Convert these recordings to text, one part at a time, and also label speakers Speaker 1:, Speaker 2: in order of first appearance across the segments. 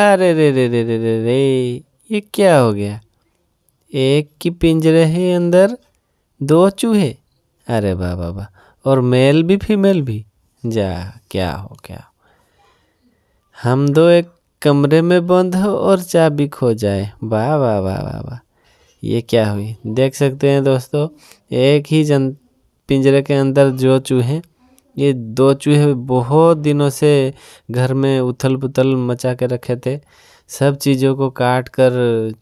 Speaker 1: अरे रे रे रे रे रे रे ये क्या हो गया एक की पिंजरे है अंदर दो चूहे अरे वाह वाह वाह और मेल भी फीमेल भी जा क्या हो क्या हो हम दो एक कमरे में बंद हो और चाबी खो जाए वाह वाह वाह वाह वाह ये क्या हुई देख सकते हैं दोस्तों एक ही जन पिंजरे के अंदर जो चूहे ये दो चूहे बहुत दिनों से घर में उथल पुथल मचा के रखे थे सब चीज़ों को काट कर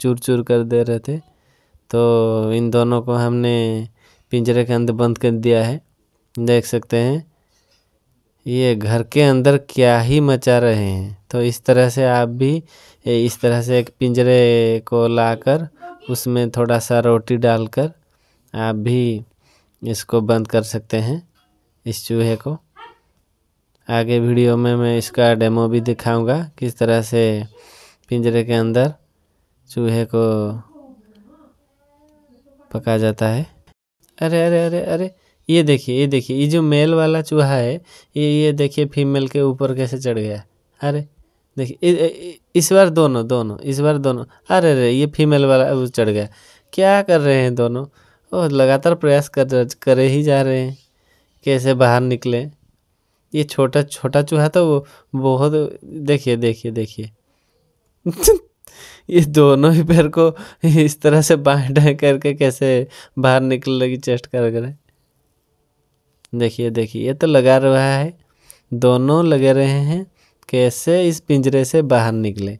Speaker 1: चूर चूर कर दे रहे थे तो इन दोनों को हमने पिंजरे के अंदर बंद कर दिया है देख सकते हैं ये घर के अंदर क्या ही मचा रहे हैं तो इस तरह से आप भी इस तरह से एक पिंजरे को लाकर उसमें थोड़ा सा रोटी डालकर आप भी इसको बंद कर सकते हैं इस चूहे को आगे वीडियो में मैं इसका डेमो भी दिखाऊंगा किस तरह से पिंजरे के अंदर चूहे को पका जाता है अरे अरे अरे अरे ये देखिए ये देखिए ये जो मेल वाला चूहा है ये ये देखिए फीमेल के ऊपर कैसे चढ़ गया अरे देखिए इस बार दोनों दोनों इस बार दोनों अरे अरे ये फीमेल वाला चढ़ गया क्या कर रहे हैं दोनों ओह लगातार प्रयास कर करे ही जा रहे हैं कैसे बाहर निकले ये छोटा छोटा चूहा तो बहुत देखिए देखिए देखिए ये दोनों ही पैर को इस तरह से बाँट करके कैसे बाहर निकल लगी चेस्ट कर कर देखिए देखिए ये तो लगा रहा है दोनों लगे रहे हैं कैसे इस पिंजरे से बाहर निकले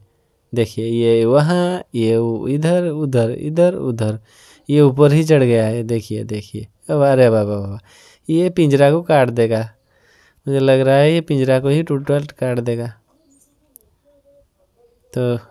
Speaker 1: देखिए ये वहाँ ये इधर उधर इधर उधर ये ऊपर ही चढ़ गया है देखिए देखिए अब अरे बाबा बाबा ये पिंजरा को काट देगा मुझे लग रहा है ये पिंजरा को ही टूट काट देगा तो